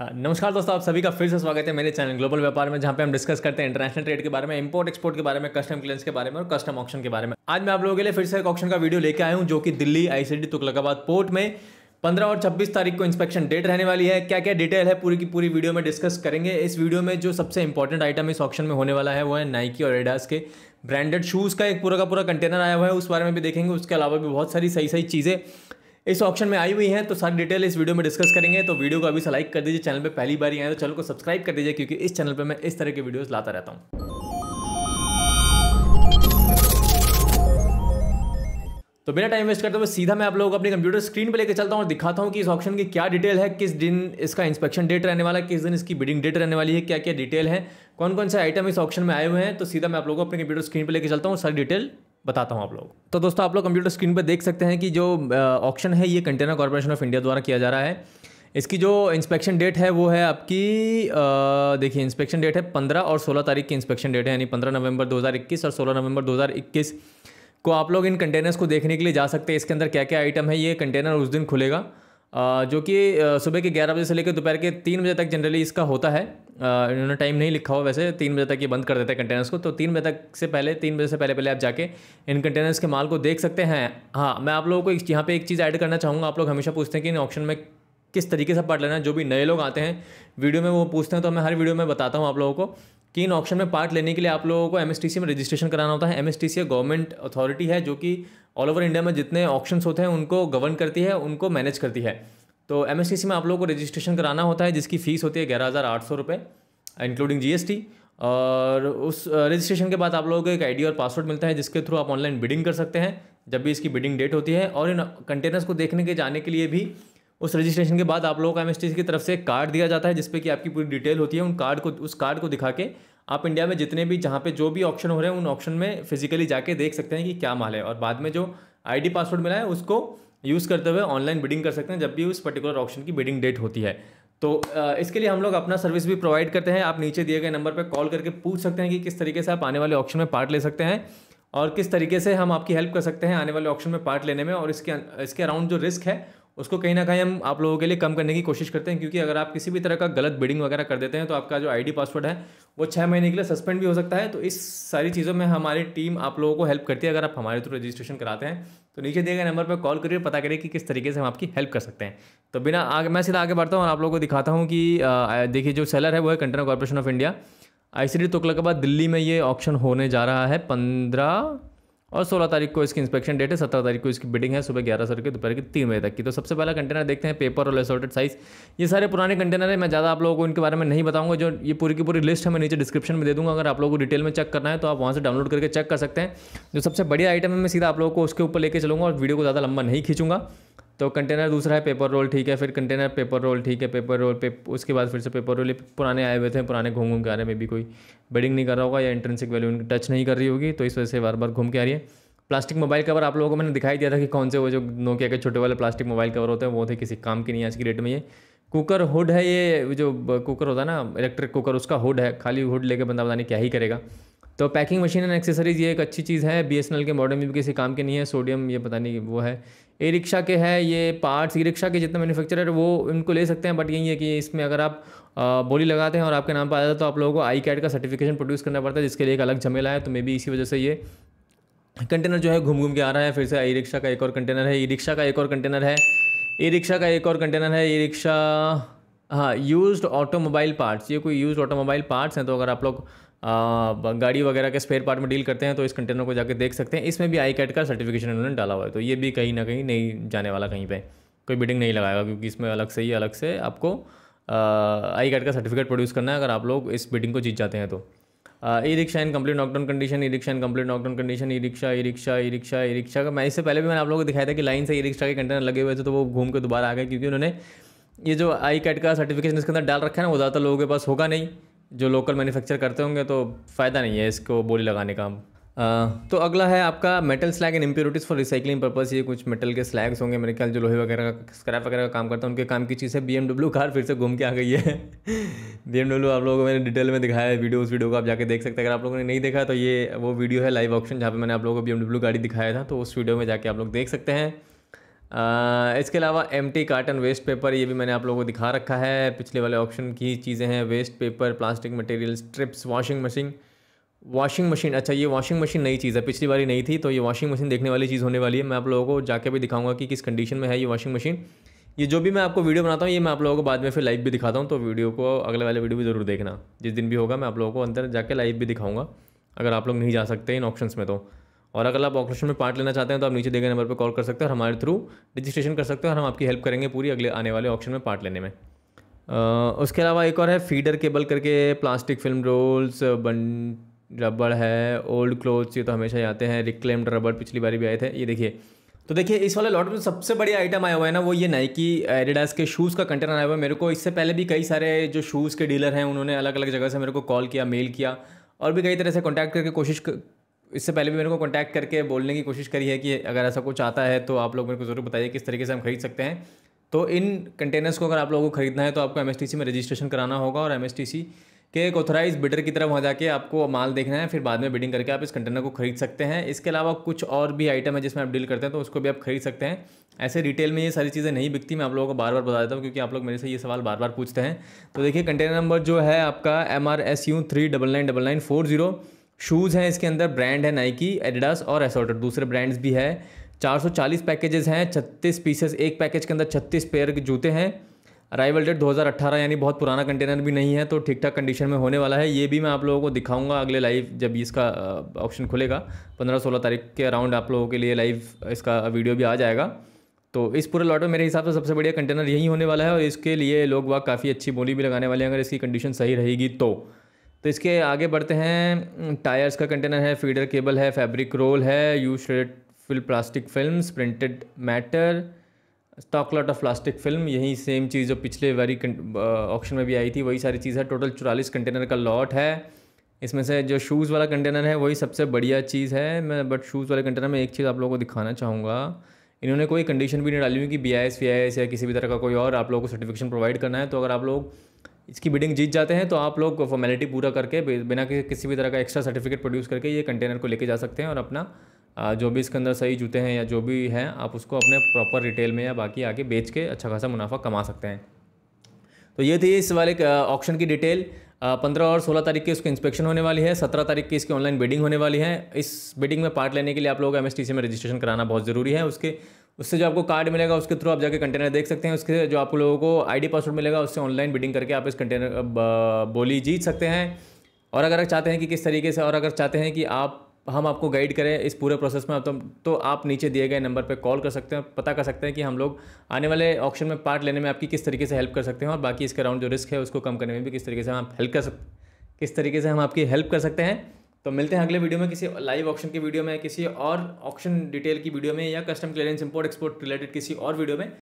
नमस्कार दोस्तों आप सभी का फिर से स्वागत है मेरे चैनल ग्लोबल व्यापार में जहाँ पे हम डिस्कस करते हैं इंटरनेशनल ट्रेड के बारे में इंपोर्ट एक्सपोर्ट के बारे में कस्टम क्लियरेंस के बारे में और कस्टम ऑप्शन के बारे में आज मैं आप लोगों के लिए फिर से एक ऑप्शन का वीडियो लेकर आया जो कि दिल्ली आईसीडी तुकलकाबाद पोर्ट में पंद्रह और छब्बीस तारीख को इंस्पेक्शन डेट रहने वाली है क्या क्या डिटेल है पूरी की पूरी वीडियो में डिस्कस करेंगे इस वीडियो में जो सबसे इंपॉर्टेंट आइटम इस ऑप्शन में होने वाला है वो है नाइकी और एडास के ब्रांडेड शूज़ का एक पूरा का पूरा कंटेनर आया हुआ है उस बारे में भी देखेंगे उसके अलावा भी बहुत सारी सही सही चीज़ें इस ऑप्शन में आई हुई हैं तो सारी डिटेल इस वीडियो में डिस्कस करेंगे तो वीडियो को अभी से लाइक कर दीजिए चैनल पर पहली बार आए तो चैनल को सब्सक्राइब कर दीजिए क्योंकि इस चैनल पर मैं इस तरह के वीडियोज़ लाता रहता हूँ तो बिना टाइम वेस्ट करते हुए सीधा मैं आप लोगों को अपने कंप्यूटर स्क्रीन पर लेकर चलता हूँ और दिखाता हूँ कि इस ऑप्शन की क्या डिटेल है किस दिन इसका इंस्पेक्शन डेट रहने वाला है किस दिन इसकी बिडिंग डेट रहने वाली है क्या क्या डिटेल है कौन कौन से आइटम इस ऑप्शन में आए हुए हैं तो सीधा मैं आप लोगों को अपने कंप्यूटर स्क्रीन पर लेकर चलता हूँ सारी डिटेल बताता हूँ आप लोग तो दोस्तों आप लोग कंप्यूटर स्क्रीन पर देख सकते हैं कि जो ऑप्शन है ये कंटेनर कॉरपोरेशन ऑफ इंडिया द्वारा किया जा रहा है इसकी जो इंस्पेक्शन डेट है वो है आपकी देखिए इंस्पेक्शन डेट है पंद्रह और सोलह तारीख की इंस्पेक्शन डेट है यानी पंद्रह नवंबर इक्कीस और सोलह नवंबर इक्कीस को आप लोग इन कंटेनर्स को देखने के लिए जा सकते हैं इसके अंदर क्या क्या आइटम है ये कंटेनर उस दिन खुलेगा जो कि सुबह के ग्यारह बजे से लेकर दोपहर के तीन बजे तक जनरली इसका होता है इन्होंने टाइम नहीं लिखा हुआ वैसे तीन बजे तक ये बंद कर देते हैं कंटेनर्स को तो तीन बजे तक से पहले तीन बजे से पहले पहले आप जाके इन कंटेनर्स के माल को देख सकते हैं हाँ मैं आप लोगों को यहाँ पर एक चीज़ ऐड करना चाहूँगा आप लोग हमेशा पूछते हैं कि इन ऑप्शन में किस तरीके से पार्ट लेना है जो भी नए लोग आते हैं वीडियो में वो पूछते हैं तो मैं हर वीडियो में बताता हूँ आप लोगों को कि इन ऑप्शन में पार्ट लेने के लिए आप लोगों को एम में रजिस्ट्रेशन कराना होता है एमएसटीसी गवर्नमेंट अथॉरिटी है जो कि ऑल ओवर इंडिया में जितने ऑप्शन होते हैं उनको गवर्न करती है उनको मैनेज करती है तो एम में आप लोगों को रजिस्ट्रेशन कराना होता है जिसकी फ़ीस होती है ग्यारह हज़ार आठ सौ रुपये इंक्लूडिंग जी और उस रजिस्ट्रेशन के बाद आप लोगों को एक आई और पासवर्ड मिलता है जिसके थ्रू आप ऑनलाइन बिडिंग कर सकते हैं जब भी इसकी बिडिंग डेट होती है और इन कंटेनर्स को देखने के जाने के लिए भी उस रजिस्ट्रेशन के बाद आप लोगों को एम की तरफ से एक कार्ड दिया जाता है जिसपे कि आपकी पूरी डिटेल होती है उन कार्ड को उस कार्ड को दिखा के आप इंडिया में जितने भी जहाँ पे जो भी ऑप्शन हो रहे हैं उन ऑप्शन में फिजिकली जाके देख सकते हैं कि क्या माल है और बाद में जो आई पासवर्ड मिला है उसको यूज़ करते हुए ऑनलाइन बिडिंग कर सकते हैं जब भी उस पर्टिकुलर ऑप्शन की बिडिंग डेट होती है तो इसके लिए हम लोग अपना सर्विस भी प्रोवाइड करते हैं आप नीचे दिए गए नंबर पर कॉल करके पूछ सकते हैं कि किस तरीके से आप आने वाले ऑप्शन में पार्ट ले सकते हैं और किस तरीके से हम आपकी हेल्प कर सकते हैं आने वाले ऑप्शन में पार्ट लेने में और इसके इसके अराउंड जो रिस्क है उसको कहीं ना कहीं हम आप लोगों के लिए कम करने की कोशिश करते हैं क्योंकि अगर आप किसी भी तरह का गलत बिडिंग वगैरह कर देते हैं तो आपका जो आईडी पासवर्ड है वो छः महीने के लिए सस्पेंड भी हो सकता है तो इस सारी चीज़ों में हमारी टीम आप लोगों को हेल्प करती है अगर आप हमारे थ्रू रजिस्ट्रेशन कराते हैं तो नीचे दिए गए नंबर पर कॉल करिए पता करिए कि किस तरीके से हम आपकी हेल्प कर सकते हैं तो बिना आगे मैं सीधा आगे बढ़ता हूँ और आप लोगों को दिखाता हूँ कि देखिए जो सेलर है वो है container corporation of India I C Delhi में ये ऑप्शन होने जा रहा है पंद्रह और 16 तारीख को इसकी इंस्पेक्शन डेट है 17 तारीख को इसकी बिडिंग है सुबह ग्यारह सौ के दोपहर के तीन बजे तक की तो सबसे पहला कंटेनर देखते हैं पेपर और लेसोटेड साइज ये सारे पुराने कंटेनर हैं मैं ज़्यादा आप लोगों को इनके बारे में नहीं बताऊंगा जो ये पूरी की पूरी लिस्ट हमें नीचे डिस्क्रिप्शन में दे दूँगा अगर आप लोगों को डिटेल में चेक करना है तो आप वहाँ से डाउनलोड करके चेक कर सकते हैं जो सबसे बढ़िया आइटम है मैं सीधा आप लोगों को उसके ऊपर लेकर चलूँगा और वीडियो को ज़्यादा लंबा नहीं खींचूँगा तो कंटेनर दूसरा है पेपर रोल ठीक है फिर कंटेनर पेपर रोल ठीक है पेपर रोल पे उसके बाद फिर से पेपर रोल पुराने आए हुए थे पुराने घूम घूम के आ रहे हैं मे भी कोई बेडिंग नहीं कर रहा होगा या इंट्रेंसिक वैल्यू उनकी टच नहीं कर रही होगी तो इस वजह से बार बार घूम के आ रही है प्लास्टिक मोबाइल कवर आप लोगों को मैंने दिखाई दिया था कि कौन से वो जो नोकिया के छोटे वाले प्लास्टिक मोबाइल कवर होते हैं वो थे किसी काम के नहीं आज की डेट में ये कुकर हुड है ये जो कुकर होता है ना इलेक्ट्रिक कुकर उसका हुड है खाली हुड लेके बंदा बता नहीं क्या ही करेगा तो पैकिंग मशीन एंड एक्सेसरीज़ ये एक अच्छी चीज़ है बी के मॉडल में भी किसी काम के नहीं है सोडियम ये पता नहीं वो है ई रिक्शा के है ये पार्ट्स ई रिक्शा के जितने मैन्युफैक्चरर वो इनको ले सकते हैं बट यही है कि इसमें अगर आप बोली लगाते हैं और आपके नाम पर आ जाता है तो आप लोगों को आई कैड का सर्टिफिकेशन प्रोड्यूस करना पड़ता है जिसके लिए एक अलग झमेला है तो मे बी इसी वजह से ये कंटेनर जो है घूम घूम के आ रहा है फिर से ई रिक्शा का एक और कंटेनर है ई रिक्शा का एक और कंटेनर है ई रिक्शा का एक और कंटेनर है ई रिक्शा हाँ यूज्ड ऑटोमोबाइल पार्ट्स ये कोई यूज्ड ऑटोमोबाइल पार्ट्स हैं तो अगर आप लोग गाड़ी वगैरह के स्पेयर पार्ट में डील करते हैं तो इस कंटेनर को जाकर देख सकते हैं इसमें भी आई कैट का सर्टिफिकेशन उन्होंने डाला हुआ है तो ये भी कहीं ना कहीं नहीं जाने वाला कहीं पर कोई बिडिंग नहीं लगाएगा क्योंकि इसमें अलग से ही अलग से आपको आई कैट का सर्टिफिकेट प्रोड्यूस करना है अगर आप लोग इस बिडिंग को जीत जाते हैं तो e rickshaw in complete knockdown condition e rickshaw in complete knockdown condition e rickshaw e rickshaw e rickshaw e rickshaw का मैं इससे पहले भी मैंने आप लोगों को दिखाया था कि लाइन से ई रिक्शा के कंटेनर लगे हुए थे तो वो घूम के दोबारा आ गए क्योंकि उन्होंने ये जो आई कैट का सर्टिफिकेशन इसके अंदर डाल रखा है ना वो ज़्यादातर लोगों के पास होगा नहीं जो लोकल मैन्युफैक्चर करते होंगे तो फ़ायदा नहीं है इसको बोली लगाने का तो अगला है आपका metal slag and impurities for recycling purpose ये कुछ मेटल के स्लैग्स होंगे मेरे ख्याल जो लोहे वगैरह का स्क्रैप वगैरह का काम करता है उनके काम की चीज़ है बी कार फिर से घूम के आ गई है बी आप लोगों को मैंने डिटेल में दिखाया है वीडियो उस वीडियो को आप जाके देख सकते हैं अगर आप लोगों ने नहीं देखा तो ये वो वीडियो है लाइव ऑप्शन जहाँ पर मैंने आप लोगों को बी गाड़ी दिखाया था तो उस वीडियो में जाके आप लोग देख सकते हैं इसके अलावा empty carton waste paper ये भी मैंने आप लोगों को दिखा रखा है पिछले वाले ऑप्शन की चीज़ें हैं waste paper plastic material strips washing machine washing machine अच्छा ये वॉशिंग मशीन नई चीज़ है पिछली बारी नहीं थी तो ये वॉशिंग मशीन देखने वाली चीज़ होने वाली है मैं आप लोगों को जाके भी दिखाऊंगा कि किस कंडीशन में है ये वॉशिंग मशीन ये जो भी मैं आपको वीडियो बनाता हूँ ये मैं आप लोगों को बाद में फिर लाइव भी दिखाता हूँ तो वीडियो को अगले वाले वीडियो भी ज़रूर देखना जिस दिन भी होगा मैं आप लोगों को अंदर जाके लाइव भी दिखाऊँगा अगर आप लोग नहीं जा सकते इन ऑप्शन में तो और अगर आप ऑपरेशन में पार्ट लेना चाहते हैं तो आप नीचे दिए गए नंबर पर कॉल कर सकते हैं और हमारे थ्रू रजिस्ट्रेशन कर सकते हैं और हम आपकी हेल्प करेंगे पूरी अगले आने वाले ऑप्शन में पार्ट लेने में उसके अलावा एक और है फीडर केबल करके प्लास्टिक फिल्म रोल्स बन रबड़ है ओल्ड क्लोथ्स ये तो हमेशा ही आते हैं रिक्लेम्ड रबड़ पिछली बार भी आए थे ये देखिए तो देखिए इस वाले लॉट में सबसे बढ़िया आइटम आया हुआ है ना वो ये नाइकी एडिडास के शूज़ का कंटेनर आया हुआ है मेरे को इससे पहले भी कई सारे जो शूज़ के डीलर हैं उन्होंने अलग अलग जगह से मेरे को कॉल किया मेल किया और भी कई तरह से कॉन्टैक्ट करके कोशिश इससे पहले भी मेरे को कॉन्टैक्ट करके बोलने की कोशिश करी है कि अगर ऐसा कुछ आता है तो आप लोग मेरे को ज़रूर बताइए किस तरीके से हम खरीद सकते हैं तो इन कंटेनर्स को अगर आप लोगों को खरीदना है तो आपको एम में रजिस्ट्रेशन कराना होगा और एम के एक ऑथराइज बिडर की तरफ वहाँ जाके आपको माल देखना है फिर बाद में बिडिंग करके आप इस कंटेनर को खरीद सकते हैं इसके अलावा कुछ और भी आइटम है जिसमें आप डील करते हैं तो उसको भी आप खरीद सकते हैं ऐसे रिटेल में ये सारी चीज़ें नहीं बिकती मैं आप लोगों को बार बार बता देता हूँ क्योंकि आप लोग मेरे से ये सवाल बार बार पूछते हैं तो देखिए कंटेनर नंबर जो है आपका M R S U three double nine double nine four zero shoes हैं इसके अंदर ब्रांड है नाइकी एडिडास और एसोटर दूसरे ब्रांड्स भी है 440 पैकेजेस हैं 36 पीसेस एक पैकेज के अंदर 36 पेयर के जूते हैं अराइवल डेट 2018 यानी बहुत पुराना कंटेनर भी नहीं है तो ठीक ठाक कंडीशन में होने वाला है ये भी मैं आप लोगों को दिखाऊंगा अगले लाइव जब इसका ऑप्शन खुलेगा 15-16 तारीख के अराउंड आप लोगों के लिए लाइव इसका वीडियो भी आ जाएगा तो इस पूरे लॉट में मेरे हिसाब से सबसे बढ़िया कंटेनर यही होने वाला है और इसके लिए लोग वह काफ़ी अच्छी बोली भी लगाने वाले हैं अगर इसकी कंडीशन सही रहेगी तो तो इसके आगे बढ़ते हैं टायर्स का कंटेनर है फीडर केबल है फैब्रिक रोल है you shred fill plastic film printed matter stock lot of plastic film यही सेम चीज़ जो पिछले वारी ऑप्शन में भी आई थी वही सारी चीज़ है टोटल चौरालीस कंटेनर का लॉट है इसमें से जो शूज़ वाला कंटेनर है वही सबसे बढ़िया चीज़ है मैं बट शूज़ वाले कंटेनर में एक चीज़ आप लोगों को दिखाना चाहूँगा इन्होंने कोई कंडीशन भी नहीं डाली हुई कि B I S V I S या किसी भी तरह का कोई और आप लोगों को सर्टिफिकेशन प्रोवाइड करना है तो अगर आप लोग इसकी बिडिंग जीत जाते हैं तो आप लोग फॉर्मेलिटी पूरा करके बिना किसी भी तरह का एक्स्ट्रा सर्टिफिकेट प्रोड्यूस करके ये कंटेनर को लेके जा सकते हैं और अपना जो भी इसके अंदर सही जूते हैं या जो भी हैं आप उसको अपने प्रॉपर रिटेल में या बाकी आके बेच के अच्छा खासा मुनाफा कमा सकते हैं तो ये थी इस वाले ऑप्शन की डिटेल पंद्रह और सोलह तारीख की उसकी इंस्पेक्शन होने वाली है सत्रह तारीख की इसकी ऑनलाइन बिडिंग होने वाली है इस बिडिंग में पार्ट लेने के लिए आप लोग एम में रजिस्ट्रेशन कराना बहुत ज़रूरी है उसके उससे जो आपको कार्ड मिलेगा उसके थ्रू आप जाके कंटेनर देख सकते हैं उसके जो आप लोगों को आईडी पासवर्ड मिलेगा उससे ऑनलाइन बिडिंग करके आप इस कंटेनर बोली जीत सकते हैं और अगर आप चाहते हैं कि किस तरीके से और अगर चाहते हैं कि आप हम आपको गाइड करें इस पूरे प्रोसेस में तो, तो आप नीचे दिए गए नंबर पर कॉल कर सकते हैं पता कर सकते हैं कि हम लोग आने वाले ऑप्शन में पार्ट लेने में आपकी किस तरीके से हेल्प कर सकते हैं और बाकी इसके अराउंड जो रिस्क है उसको कम करने में भी किस तरीके से हम हेल्प कर सक किस तरीके से हम आपकी हेल्प कर सकते हैं तो मिलते हैं अगले वीडियो में किसी लाइव ऑप्शन की वीडियो में किसी और ऑप्शन डिटेल की वीडियो में या custom clearance import export related किसी और वीडियो में